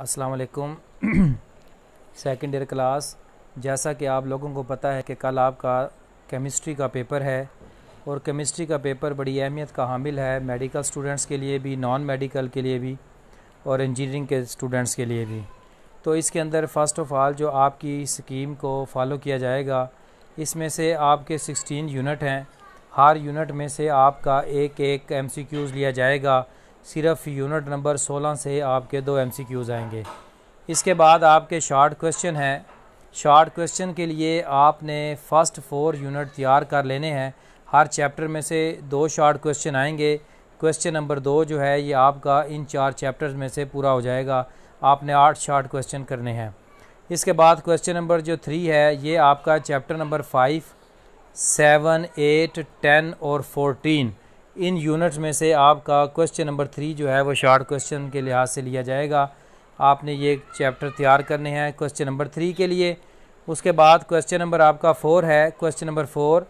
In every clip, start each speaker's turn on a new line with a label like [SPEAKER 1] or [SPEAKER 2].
[SPEAKER 1] अस्सलाम वालेकुम second year class जैसा कि आप लोगों को पता है कि कल आपका केमिस्ट्री का पेपर है और केमिस्ट्री का पेपर बड़ी अहमियत का हामिल है मेडिकल स्टूडेंट्स के लिए भी नॉन मेडिकल के लिए भी और इंजीनियरिंग के स्टूडेंट्स के लिए भी तो इसके अंदर फ़र्स्ट ऑफ़ ऑल जो आपकी स्कीम को फॉलो किया जाएगा इसमें से आपके सिक्सटीन यूनिट हैं हर यूनिट में से आपका एक एक एम लिया जाएगा सिर्फ यूनिट नंबर 16 से आपके दो एमसीक्यूज आएंगे इसके बाद आपके शार्ट क्वेश्चन हैं शार्ट क्वेश्चन के लिए आपने फ़र्स्ट फोर यूनिट तैयार कर लेने हैं हर चैप्टर में से दो शार्ट क्वेश्चन आएंगे क्वेश्चन नंबर दो जो है ये आपका इन चार चैप्टर्स में से पूरा हो जाएगा आपने आठ शार्ट क्वेश्चन करने हैं इसके बाद क्वेश्चन नंबर जो थ्री है ये आपका chapter number five seven eight ten और फोरटीन इन यूनिट्स में से आपका क्वेश्चन नंबर थ्री जो है वो शॉर्ट क्वेश्चन के लिहाज से लिया जाएगा आपने ये चैप्टर तैयार करने हैं क्वेश्चन नंबर थ्री के लिए उसके बाद क्वेश्चन नंबर आपका फ़ोर है क्वेश्चन नंबर फ़ोर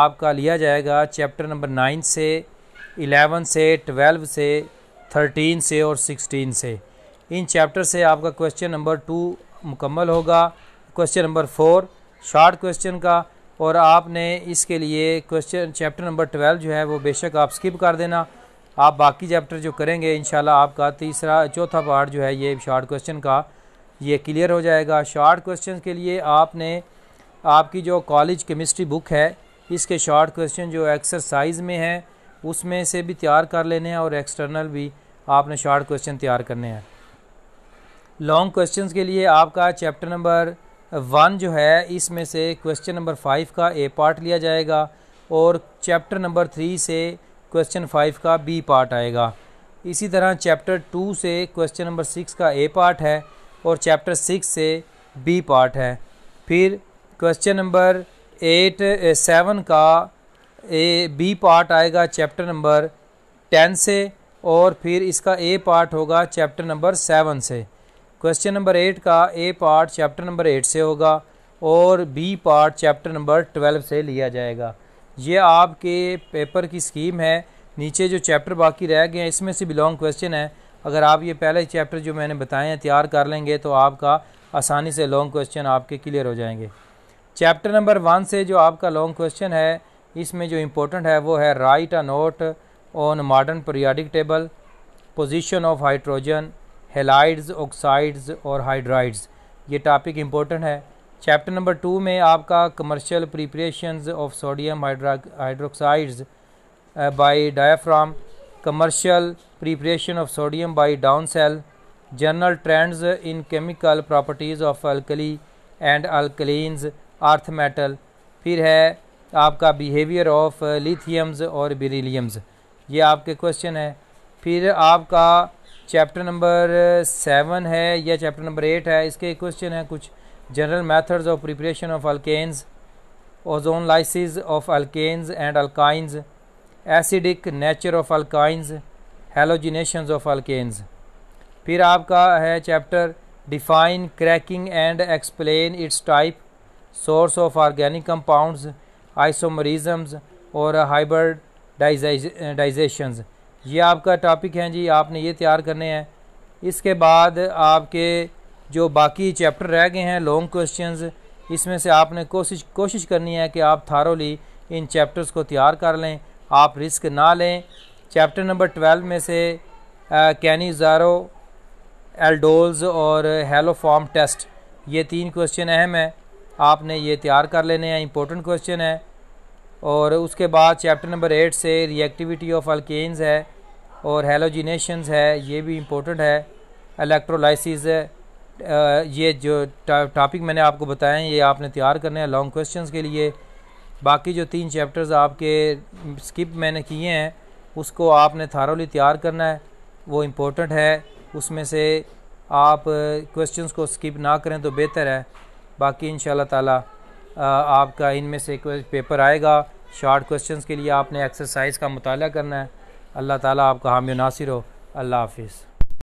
[SPEAKER 1] आपका लिया जाएगा चैप्टर नंबर नाइन से इलेवन से ट्वेल्व से थर्टीन से और सिक्सटीन से इन चैप्टर से आपका क्वेश्चन नंबर टू मुकम्मल होगा question number four short question का और आपने इसके लिए क्वेश्चन चैप्टर नंबर ट्वेल्व जो है वो बेशक आप स्किप कर देना आप बाकी चैप्टर जो करेंगे इन आपका तीसरा चौथा पार्ट जो है ये शार्ट क्वेश्चन का ये क्लियर हो जाएगा शार्ट क्वेश्चन के लिए आपने आपकी जो कॉलेज केमिस्ट्री बुक है इसके शार्ट क्वेश्चन जो एक्सरसाइज में है उसमें से भी तैयार कर लेने हैं और एक्सटर्नल भी आपने शार्ट क्वेश्चन तैयार करने हैं लॉन्ग क्वेश्चंस के लिए आपका चैप्टर नंबर वन जो है इसमें से क्वेश्चन नंबर फाइव का ए पार्ट लिया जाएगा और चैप्टर नंबर थ्री से क्वेश्चन फाइव का बी पार्ट आएगा इसी तरह चैप्टर टू से क्वेश्चन नंबर सिक्स का ए पार्ट है और चैप्टर सिक्स से बी पार्ट है फिर क्वेश्चन नंबर एट सेवन का ए बी पार्ट आएगा चैप्टर नंबर टेन से और फिर इसका ए पार्ट होगा चैप्टर नंबर सेवन से क्वेश्चन नंबर एट का A part chapter number eight से होगा और B part chapter number twelve से लिया जाएगा ये आपके पेपर की स्कीम है नीचे जो चैप्टर बाकी रह गए हैं इसमें से बिलोंग क्वेश्चन है अगर आप ये पहले चैप्टर जो मैंने बताए हैं तैयार कर लेंगे तो आपका आसानी से लॉन्ग क्वेश्चन आपके क्लियर हो जाएंगे चैप्टर नंबर वन से जो आपका लॉन्ग क्वेश्चन है इसमें जो इम्पोर्टेंट है वो है write a note on modern periodic table position of hydrogen halides oxides और हाइड्राइड्स ये टॉपिक इम्पोर्टेंट है चैप्टर नंबर टू में आपका commercial preparation of sodium hydroxides by diaphragm commercial preparation of sodium by down cell general trends in chemical properties of alkali and alkalines earth metal फिर है आपका behaviour of लिथियम्स और बेरीलीम्स ये आपके question है फिर आपका चैप्टर नंबर सेवन है या चैप्टर नंबर एट है इसके क्वेश्चन हैं कुछ general methods of preparation of alkenes ozonolysis of alkenes and alkynes acidic nature of alkynes halogenation of alkenes फिर आपका है chapter define cracking and explain its type source of organic compounds isomerisms और hyber हाइब्रिडाइजेशंस eh, ये आपका topic है जी आपने ये तैयार करने हैं इसके बाद आपके जो बाकी चैप्टर रह गए हैं लॉन्ग क्वेश्चंस इसमें से आपने कोशिश कोशिश करनी है कि आप थारोली इन चैप्टर्स को तैयार कर लें आप रिस्क ना लें चैप्टर नंबर ट्वेल्व में से कैनी जारो एल्डोल्स और फॉर्म टेस्ट ये तीन क्वेश्चन अहम हैं आपने ये तैयार कर लेने हैं इंपॉर्टेंट क्वेश्चन है और उसके बाद चैप्टर नंबर एट से रिएक्टिविटी ऑफ अल्केन्स है और हेलोजिनेशंस है ये भी इम्पोर्टेंट है इलेक्ट्रोलाइसिस है ये जो टॉपिक मैंने आपको बताए हैं ये आपने तैयार करने हैं लॉन्ग क्वेश्चंस के लिए बाकी जो तीन चैप्टर्स आपके स्किप मैंने किए हैं उसको आपने थारोली तैयार करना है वो इम्पोर्टेंट है उसमें से आप क्वेश्चंस को स्किप ना करें तो बेहतर है बाकी इन ताला आपका इनमें से पेपर आएगा शॉर्ट क्वेश्चंस के लिए आपने एक्सरसाइज का मताल करना है अल्लाह ताला आपका हामी नासिर हो अल्लाह हाफिज़